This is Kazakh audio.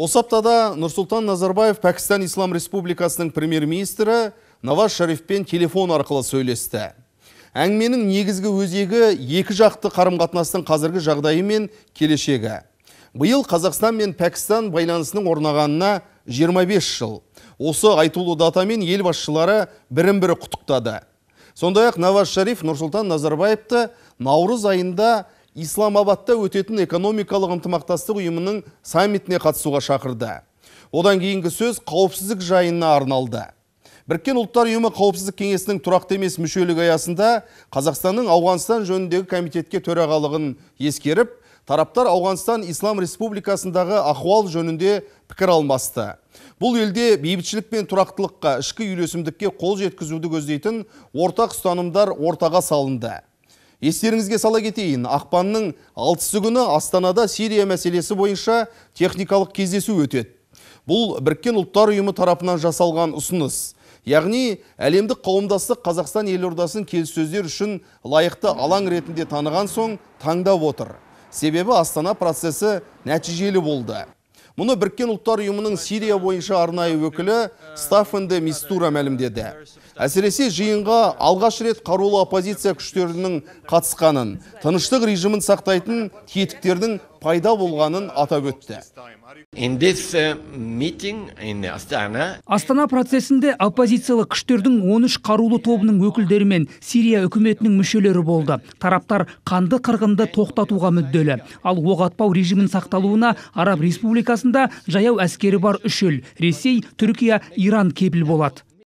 Осы аптада Нұрсұлтан Назарбаев Пәкістан Ислам Республикасының премьер-министрі Наваз Шарифпен телефон арқылы сөйлесті. Әңгіменің негізгі өзегі екі жақты қарым қазіргі жағдайы мен келешегі. Биыл Қазақстан мен Пәкістан байланысының орнағанына 25 жыл. Осы айтулы датамен ел басшылары бірін-бірі құтықтады. Сондай-ақ Наваз Шариф Нұрсұлтан Назарбаевты наурыз айында исламабадта өтетін экономикалық ынтымақтастық ұйымының саммитіне қатысуға шақырды одан кейінгі сөз қауіпсіздік жайына арналды біріккен ұлттар ұйымы қауіпсіздік кеңесінің тұрақты емес мүшелігі аясында қазақстанның ауғанстан жөніндегі комитетке төрағалығын ескеріп тараптар ауғанстан ислам республикасындағы ахуал жөнінде пікір алмасты бұл елде бейбітшілік пен тұрақтылыққа ішкі үйлесімдікке қол жеткізуді көздейтін ортақ ұстанымдар ортаға салынды Естеріңізге сала кетейін, ақпанның 6 күні Астанада Сирия мәселесі бойынша техникалық кездесу өтеді. Бұл біркен ұлттар ұйымы тарапынан жасалған ұсыныс. Яғни әлемдік қауымдастық Қазақстан елордасын келіссөздер үшін лайықты алаң ретінде таныған соң таңдап отыр. Себебі Астана процесі нәтижелі болды мұны біріккен ұлттар ұйымының сирия бойынша арнайы өкілі стаффен мистура мәлімдеді әсіресе жиынға алғаш рет қарулы оппозиция күштерінің қатысқанын тыныштық режимін сақтайтын тетіктердің пайда болғанын атап өтті uh, астана процесінде оппозициялық күштердің 13 қарулы тобының өкілдері мен сирия үкіметінің мүшелері болды тараптар қанды қырғынды тоқтатуға мүдделі ал оқ атпау режимін сақталуына араб республикасында жаяу әскері бар үш ел ресей түркия иран кепіл болады